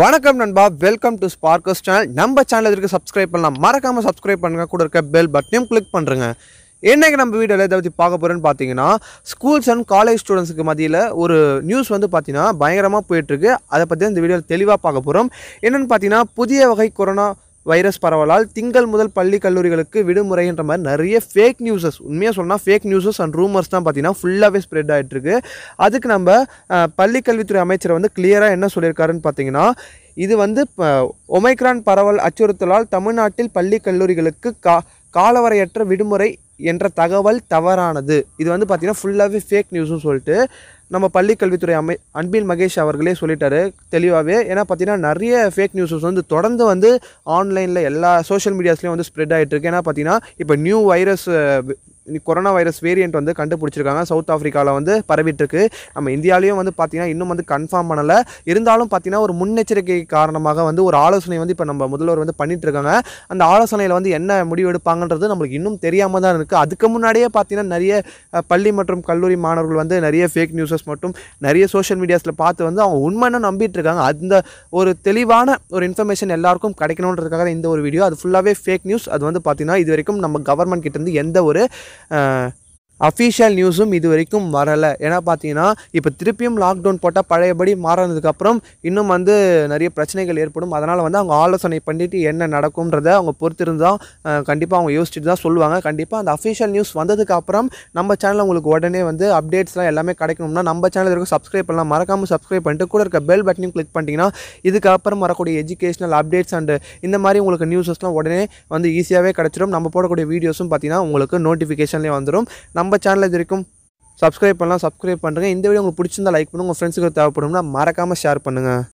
வணக்கம் நண்பா welcome to ஸ்பார்க்கஸ் சேனல் நம்ம சேனல் இருக்குது சப்ஸ்கிரைப் பண்ணலாம் மறக்காமல் சப்ஸ்கிரைப் பண்ணுங்க கூட இருக்க பெல் பட்டனையும் கிளிக் பண்ணுறங்க என்னைக்கு நம்ம வீடியோவில் எதை பற்றி பார்க்க போகிறோன்னு பார்த்தீங்கன்னா ஸ்கூல்ஸ் அண்ட் காலேஜ் ஸ்டூடெண்ட்ஸுக்கு மத்தியில் ஒரு நியூஸ் வந்து பார்த்தீங்கன்னா பயங்கரமாக போயிட்டுருக்கு அதை பற்றி இந்த வீடியோவில் தெளிவாக பார்க்க போகிறோம் என்னென்னு பார்த்தீங்கன்னா புதிய வகை கொரோனா வைரஸ் பரவலால் திங்கள் முதல் பள்ளி கல்லூரிகளுக்கு விடுமுறைன்ற மாதிரி நிறைய ஃபேக் நியூஸஸ் உண்மையாக சொன்னால் ஃபேக் நியூஸஸ் அண்ட் ரூமர்ஸ் தான் பார்த்தீங்கன்னா ஃபுல்லாகவே ஸ்ப்ரெட் ஆகிட்டுருக்கு அதுக்கு நம்ம பள்ளிக்கல்வித்துறை அமைச்சர் வந்து கிளியராக என்ன சொல்லியிருக்காருன்னு பார்த்தீங்கன்னா இது வந்து ஒமைக்ரான் பரவல் அச்சுறுத்தலால் தமிழ்நாட்டில் பள்ளி கல்லூரிகளுக்கு கா காலவரையற்ற விடுமுறை என்ற தகவல் தவறானது இது வந்து பார்த்திங்கன்னா ஃபுல்லாகவே ஃபேக் நியூஸ்னு சொல்லிட்டு நம்ம பள்ளிக்கல்வித்துறை அமை அன்பில் மகேஷ் அவர்களே சொல்லிட்டாரு தெளிவாகவே ஏன்னா பார்த்தீங்கன்னா நிறைய ஃபேக் நியூஸஸ் வந்து தொடர்ந்து வந்து ஆன்லைனில் எல்லா சோஷியல் மீடியாஸ்லேயும் வந்து ஸ்ப்ரெட் ஆகிட்டு இருக்கு ஏன்னா பார்த்தீங்கன்னா இப்போ new virus corona virus variant வந்து கண்டுபிடிச்சிருக்காங்க சவுத் ஆஃப்ரிக்காவில் வந்து பரவிட்டுருக்கு நம்ம இந்தியாவிலையும் வந்து பார்த்திங்கன்னா இன்னும் வந்து கன்ஃபார்ம் பண்ணலை இருந்தாலும் பார்த்திங்கன்னா ஒரு முன்னெச்சரிக்கை காரணமாக வந்து ஒரு ஆலோசனை வந்து இப்போ நம்ம முதல்வர் வந்து இருக்காங்க அந்த ஆலோசனையில் வந்து என்ன முடிவு எடுப்பாங்கன்றது நம்மளுக்கு இன்னும் தெரியாமல் தான் இருக்குது அதுக்கு முன்னாடியே பார்த்திங்கன்னா நிறைய பள்ளி மற்றும் கல்லூரி மாணவர்கள் வந்து நிறைய ஃபேக் நியூஸஸ் மட்டும் நிறைய சோஷியல் மீடியாஸில் பார்த்து வந்து அவங்க உண்மைன்னு நம்பிட்டு இருக்காங்க அந்த ஒரு தெளிவான ஒரு இன்ஃபர்மேஷன் எல்லாருக்கும் கிடைக்கணுன்றதுக்காக இந்த ஒரு வீடியோ அது ஃபுல்லாகவே ஃபேக் நியூஸ் அது வந்து பார்த்திங்கன்னா இது வரைக்கும் நம்ம கவர்மெண்ட் கிட்டேருந்து எந்த ஒரு 嗯。அஃபீஷியல் நியூஸும் இது வரைக்கும் வரலை ஏன்னா பார்த்தீங்கன்னா இப்போ திருப்பியும் லாக்டவுன் போட்டால் பழையபடி மாறினதுக்கப்புறம் இன்னும் வந்து நிறைய பிரச்சனைகள் ஏற்படும் அதனால் வந்து அவங்க ஆலோசனை பண்ணிவிட்டு என்ன நடக்கும்ன்றத அவங்க பொறுத்திருந்தால் கண்டிப்பாக அவங்க யோசிச்சுட்டு தான் சொல்லுவாங்க கண்டிப்பாக அந்த அஃபீஷியல் நியூஸ் வந்ததுக்கப்புறம் நம்ம சேனலில் உங்களுக்கு உடனே வந்து அப்டேட்ஸ்லாம் எல்லாமே கிடைக்கணும்னா நம்ம சேனல் இருக்கும் சப்ஸ்கிரைப் பண்ணலாம் மறக்காமல் சப்ஸ்கிரைப் பண்ணிட்டு கூட இருக்க பெல் பட்டனையும் கிளிக் பண்ணிட்டீங்கன்னா இதுக்கப்புறம் வரக்கூடிய எஜுகேஷனல் அப்டேட்ஸ் அண்டு இந்த மாதிரி உங்களுக்கு நியூஸஸ்லாம் உடனே வந்து ஈஸியாகவே கிடச்சிடும் நம்ம போடக்கூடிய வீடியோஸும் பார்த்திங்கன்னா உங்களுக்கு நோட்டிஃபிகேஷன்லேயே வந்துடும் நம்ம நம்ம சேனல் இது வரைக்கும் சப்ஸ்கிரைப் பண்ணலாம் சப்ஸ்கிரைப் பண்ணுறேன் இந்த வீடியோ உங்களுக்கு பிடிச்சிருந்தா லைக் பண்ணுங்கள் உங்கள் ஃப்ரெண்ட்ஸுக்கு தேவைப்படும்னா மறக்காமல் ஷேர் பண்ணுங்கள்